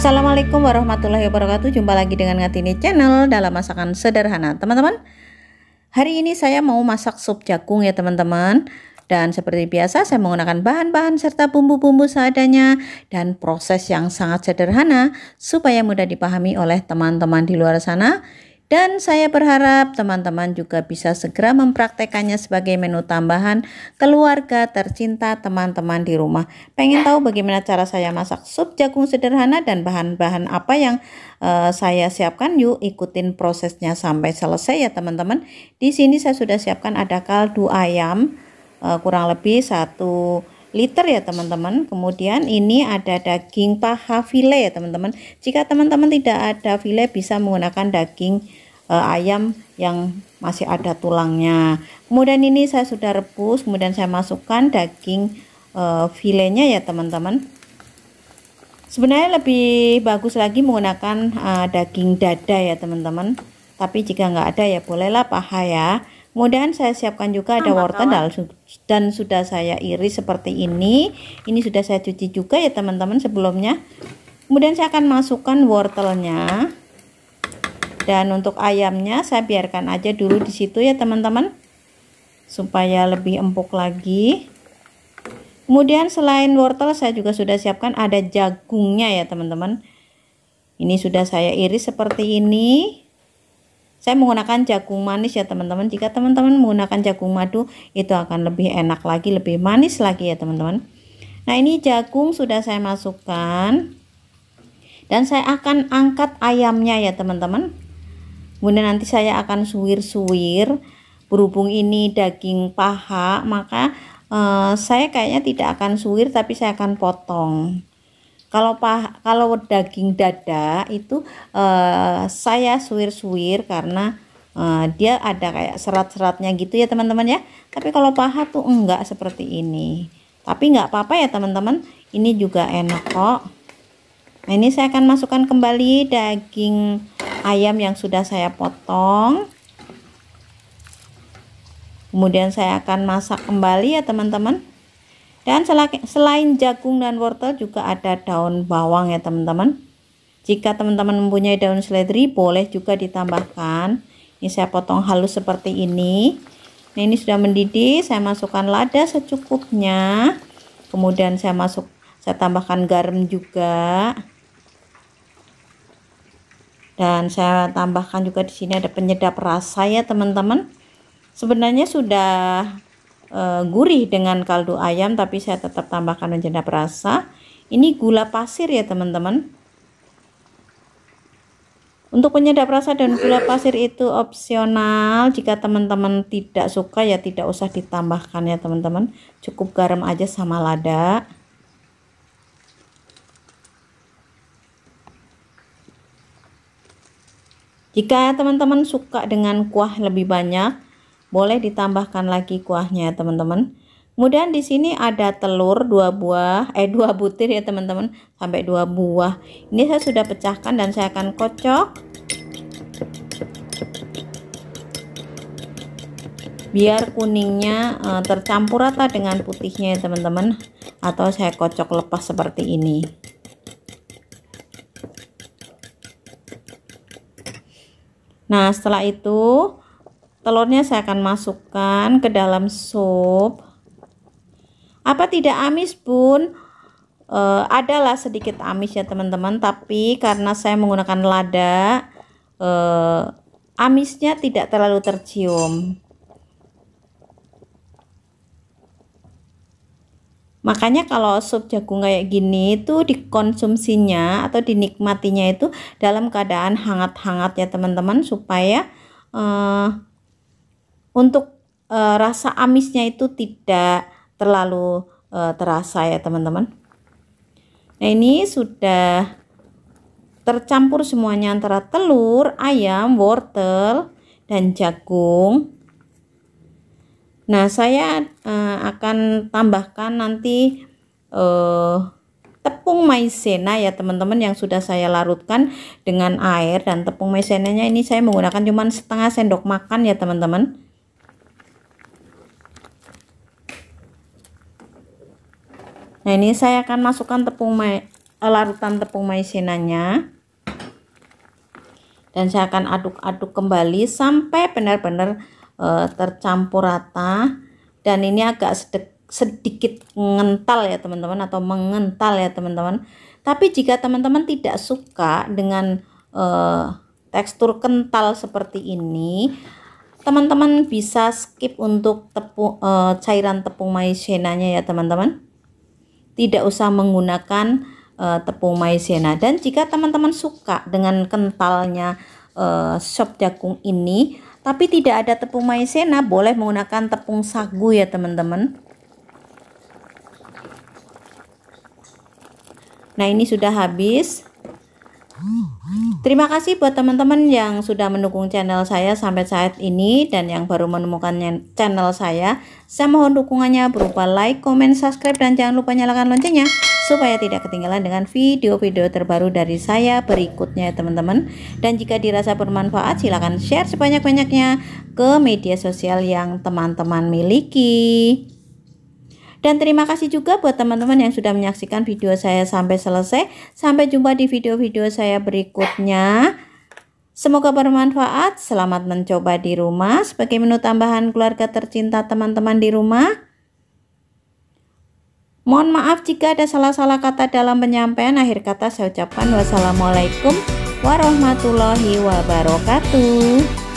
Assalamualaikum warahmatullahi wabarakatuh Jumpa lagi dengan Ngatini Channel dalam masakan sederhana Teman-teman Hari ini saya mau masak sup jagung ya teman-teman Dan seperti biasa saya menggunakan bahan-bahan serta bumbu-bumbu seadanya Dan proses yang sangat sederhana Supaya mudah dipahami oleh teman-teman di luar sana dan saya berharap teman-teman juga bisa segera mempraktekannya sebagai menu tambahan keluarga tercinta teman-teman di rumah. Pengen tahu bagaimana cara saya masak sup jagung sederhana dan bahan-bahan apa yang uh, saya siapkan? Yuk ikutin prosesnya sampai selesai ya teman-teman. Di sini saya sudah siapkan ada kaldu ayam uh, kurang lebih satu liter ya teman-teman kemudian ini ada daging paha file ya teman-teman jika teman-teman tidak ada file bisa menggunakan daging e, ayam yang masih ada tulangnya kemudian ini saya sudah rebus kemudian saya masukkan daging e, filenya ya teman-teman sebenarnya lebih bagus lagi menggunakan e, daging dada ya teman-teman tapi jika nggak ada ya bolehlah paha ya Kemudian saya siapkan juga ada wortel dan sudah saya iris seperti ini. Ini sudah saya cuci juga ya teman-teman sebelumnya. Kemudian saya akan masukkan wortelnya. Dan untuk ayamnya saya biarkan aja dulu di situ ya teman-teman. Supaya lebih empuk lagi. Kemudian selain wortel saya juga sudah siapkan ada jagungnya ya teman-teman. Ini sudah saya iris seperti ini saya menggunakan jagung manis ya teman-teman. Jika teman-teman menggunakan jagung madu itu akan lebih enak lagi, lebih manis lagi ya teman-teman. Nah ini jagung sudah saya masukkan. Dan saya akan angkat ayamnya ya teman-teman. Kemudian nanti saya akan suwir-suwir. Berhubung ini daging paha maka eh, saya kayaknya tidak akan suwir tapi saya akan potong. Kalau pah, kalau daging dada itu uh, saya suwir-suwir karena uh, dia ada kayak serat-seratnya gitu ya teman-teman ya. Tapi kalau paha tuh enggak seperti ini. Tapi enggak apa-apa ya teman-teman. Ini juga enak kok. Nah, ini saya akan masukkan kembali daging ayam yang sudah saya potong. Kemudian saya akan masak kembali ya teman-teman. Dan selain jagung dan wortel juga ada daun bawang ya teman-teman. Jika teman-teman mempunyai daun seledri boleh juga ditambahkan. Ini saya potong halus seperti ini. Nah ini sudah mendidih, saya masukkan lada secukupnya. Kemudian saya masuk saya tambahkan garam juga. Dan saya tambahkan juga di sini ada penyedap rasa ya teman-teman. Sebenarnya sudah uh, gurih dengan kaldu ayam tapi saya tetap tambahkan penyedap rasa ini gula pasir ya teman-teman untuk penyedap rasa dan gula pasir itu opsional jika teman-teman tidak suka ya tidak usah ditambahkan ya teman-teman cukup garam aja sama lada jika teman-teman suka dengan kuah lebih banyak boleh ditambahkan lagi kuahnya, teman-teman. Kemudian di sini ada telur dua buah, eh dua butir ya teman-teman, sampai dua buah. Ini saya sudah pecahkan dan saya akan kocok. Biar kuningnya e, tercampur rata dengan putihnya ya teman-teman, atau saya kocok lepas seperti ini. Nah, setelah itu telurnya saya akan masukkan ke dalam sup apa tidak amis pun e, adalah sedikit amis ya teman-teman tapi karena saya menggunakan lada e, amisnya tidak terlalu tercium Makanya kalau sup jagung kayak gini itu dikonsumsinya atau dinikmatinya itu dalam keadaan hangat-hangat ya teman-teman supaya uh, untuk e, rasa amisnya itu tidak terlalu e, terasa ya teman-teman nah ini sudah tercampur semuanya antara telur, ayam, wortel, dan jagung nah saya e, akan tambahkan nanti tepung maizena ya teman-teman yang sudah saya larutkan dengan air dan tepung maizenanya ini saya menggunakan cuman setengah sendok makan ya teman-teman nah ini saya akan masukkan tepung mai, eh, larutan tepung maizenanya dan saya akan aduk-aduk kembali sampai benar-benar e, tercampur rata dan ini agak sedek, sedikit mengental ya teman-teman atau mengental ya teman-teman tapi jika teman-teman tidak suka dengan e, tekstur kental seperti ini teman-teman bisa skip untuk tepung e, cairan tepung maizenanya ya teman-teman tidak usah menggunakan uh, eh, tepung maizena dan jika teman-teman suka dengan kentalnya uh, sop jagung ini tapi tidak ada tepung maizena boleh menggunakan tepung sagu ya teman-teman nah ini sudah habis Terima kasih buat teman-teman yang sudah mendukung channel saya sampai saat ini dan yang baru menemukan channel saya. Saya mohon dukungannya berupa like, komen, subscribe, dan jangan lupa nyalakan loncengnya supaya tidak ketinggalan dengan video-video terbaru dari saya berikutnya teman-teman. Dan jika dirasa bermanfaat silahkan share sebanyak-banyaknya ke media sosial yang teman-teman miliki. Dan terima kasih juga buat teman-teman yang sudah menyaksikan video saya sampai selesai. Sampai jumpa di video-video saya berikutnya. Semoga bermanfaat. Selamat mencoba di rumah sebagai menu tambahan keluarga tercinta teman-teman di rumah. Mohon maaf jika ada salah-salah kata dalam penyampaian. Akhir kata saya ucapkan wassalamualaikum warahmatullahi wabarakatuh.